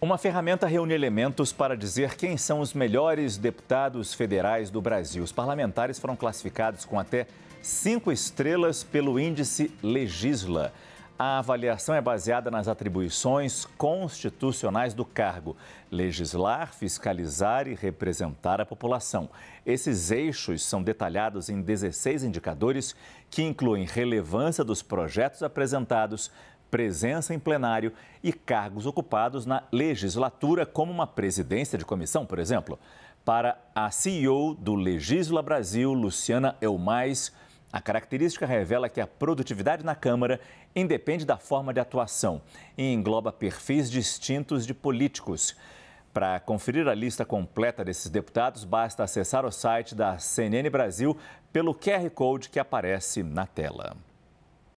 Uma ferramenta reúne elementos para dizer quem são os melhores deputados federais do Brasil. Os parlamentares foram classificados com até cinco estrelas pelo índice Legisla. A avaliação é baseada nas atribuições constitucionais do cargo: legislar, fiscalizar e representar a população. Esses eixos são detalhados em 16 indicadores que incluem relevância dos projetos apresentados, presença em plenário e cargos ocupados na legislatura, como uma presidência de comissão, por exemplo. Para a CEO do Legisla Brasil, Luciana Elmais, a característica revela que a produtividade na Câmara independe da forma de atuação e engloba perfis distintos de políticos. Para conferir a lista completa desses deputados, basta acessar o site da CNN Brasil pelo QR Code que aparece na tela.